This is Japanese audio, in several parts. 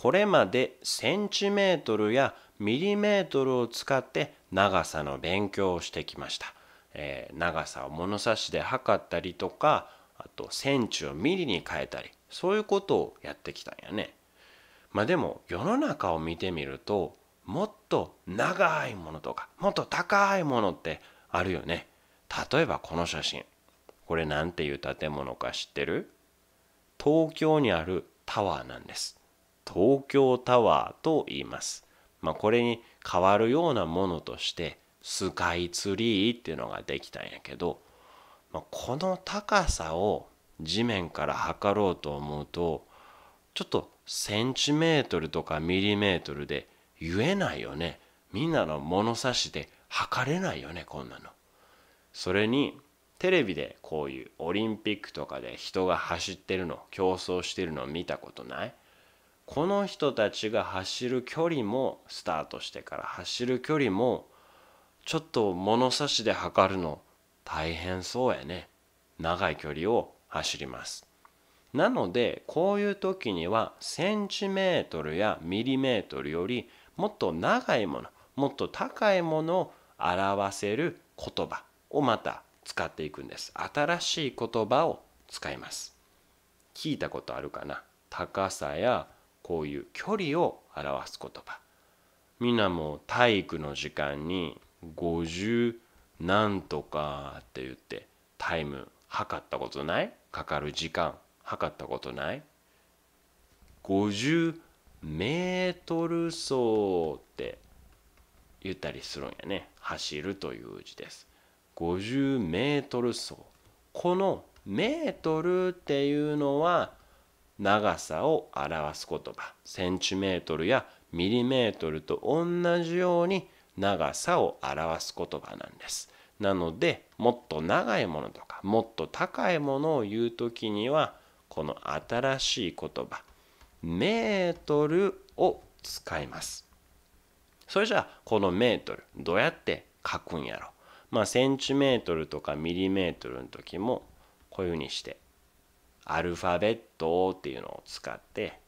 これまでセンチメートルやミリメートルを使って長さの勉強をしてきました、えー、長さを物差しで測ったりとかあとセンチをミリに変えたりそういうことをやってきたんやねまあでも世の中を見てみるともっと長いものとかもっと高いものってあるよね例えばこの写真これなんていう建物か知ってる東京にあるタワーなんです東京タワーと言います。まあ、これに変わるようなものとしてスカイツリーっていうのができたんやけど、まあ、この高さを地面から測ろうと思うとちょっとセンチメートルとかミリメートルで言えないよね。みんなの物差しで測れないよねこんなの。それにテレビでこういうオリンピックとかで人が走ってるの競争してるの見たことないこの人たちが走る距離もスタートしてから走る距離もちょっと物差しで測るの大変そうやね長い距離を走りますなのでこういう時にはセンチメートルやミリメートルよりもっと長いものもっと高いものを表せる言葉をまた使っていくんです新しい言葉を使います聞いたことあるかな高さやこういう距離を表す言葉みんなも体育の時間に50何とかって言ってタイム測ったことないかかる時間測ったことない50メートル走って言ったりするんやね走るという字です50メートル走このメートルっていうのは長さを表す言葉センチメートルやミリメートルと同じように長さを表す言葉なんです。なのでもっと長いものとかもっと高いものを言う時にはこの新しい言葉メートルを使います。それじゃあこのメートルどうやって書くんやろまあセンチメートルとかミリメートルの時もこういうふうにしてアルファベットっていうのを使って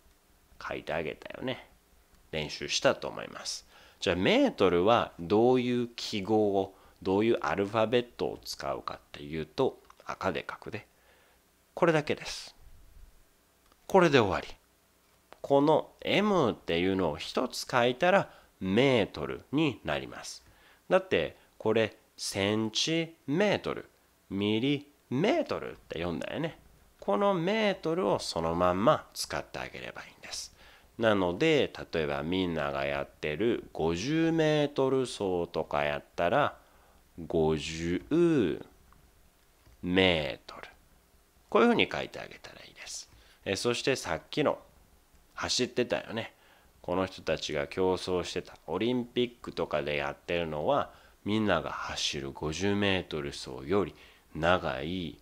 書いてあげたよね。練習したと思います。じゃあメートルはどういう記号をどういうアルファベットを使うかっていうと赤で書くでこれだけです。これで終わり。この M っていうのを1つ書いたらメートルになります。だってこれセンチメートルミリメートルって読んだよね。このメートルをそのまんま使ってあげればいいんです。なので例えばみんながやってる5 0メートル走とかやったら5 0メートル。こういうふうに書いてあげたらいいです。えそしてさっきの走ってたよね。この人たちが競争してたオリンピックとかでやってるのはみんなが走る5 0メートル走より長い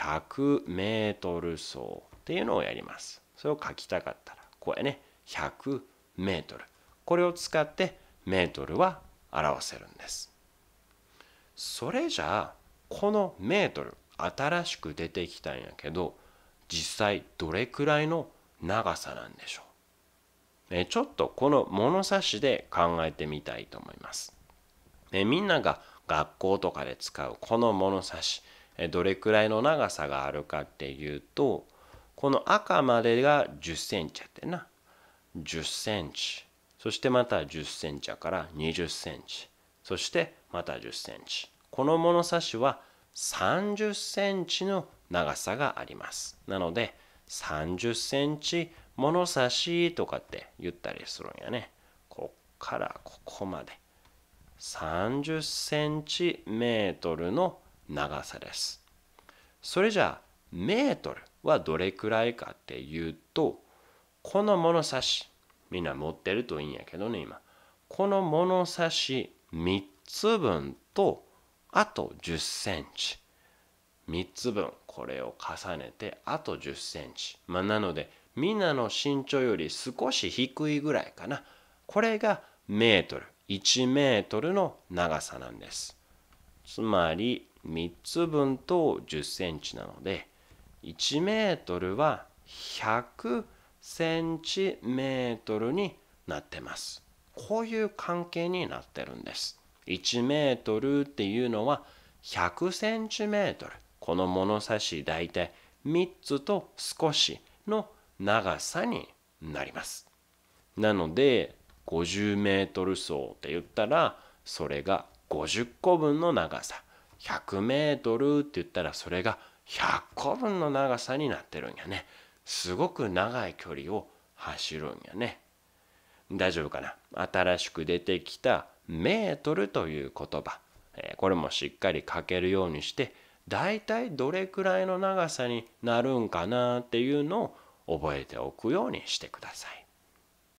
100m 走っていうのをやります。それを書きたかったら、これね、100 m これを使ってメートルは表せるんです。それじゃあ、このメートル、新しく出てきたんやけど、実際どれくらいの長さなんでしょう。えちょっとこの物差しで考えてみたいと思います。ね、みんなが学校とかで使うこの物差し、どれくらいの長さがあるかっていうとこの赤までが10センチやってな10センチそしてまた10センチやから20センチそしてまた10センチこの物差しは30センチの長さがありますなので30センチ物差しとかって言ったりするんやねこっからここまで30センチメートルの長さです。それじゃあメートルはどれくらいかっていうとこの物差しみんな持ってるといいんやけどね今この物差し3つ分とあと1 0センチ3つ分これを重ねてあと1 0センチまあなのでみんなの身長より少し低いぐらいかなこれがメートル1メートルの長さなんですつまり3つ分と10センチなので1メートルは100センチメートルになってます。こういう関係になってるんです。1メートルっていうのは100センチメートル。この物差し大体3つと少しの長さになります。なので50メートル走って言ったらそれが50個分の長さ。100メートルって言ったらそれが100個分の長さになってるんやね。すごく長い距離を走るんやね。大丈夫かな新しく出てきたメートルという言葉。これもしっかり書けるようにしてだいたいどれくらいの長さになるんかなっていうのを覚えておくようにしてください。